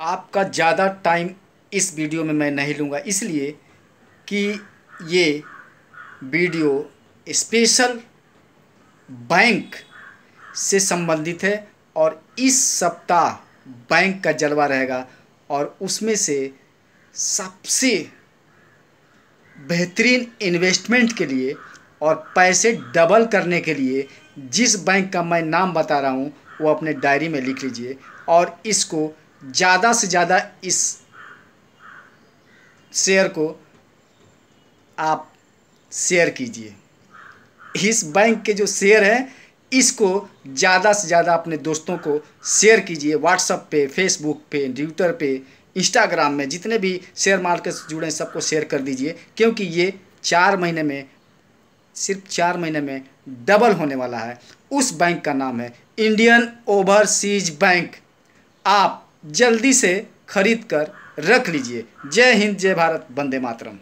आपका ज़्यादा टाइम इस वीडियो में मैं नहीं लूँगा इसलिए कि ये वीडियो स्पेशल बैंक से संबंधित है और इस सप्ताह बैंक का जलवा रहेगा और उसमें से सबसे बेहतरीन इन्वेस्टमेंट के लिए और पैसे डबल करने के लिए जिस बैंक का मैं नाम बता रहा हूँ वो अपने डायरी में लिख लीजिए और इसको ज़्यादा से ज़्यादा इस शेयर को आप शेयर कीजिए इस बैंक के जो शेयर हैं इसको ज़्यादा से ज़्यादा अपने दोस्तों को शेयर कीजिए व्हाट्सअप पे फेसबुक पे ट्विटर पे इंस्टाग्राम में जितने भी शेयर मार्केट से जुड़े हैं सबको शेयर कर दीजिए क्योंकि ये चार महीने में सिर्फ चार महीने में डबल होने वाला है उस बैंक का नाम है इंडियन ओवरसीज बैंक आप जल्दी से खरीद कर रख लीजिए जय हिंद जय भारत वंदे मातरम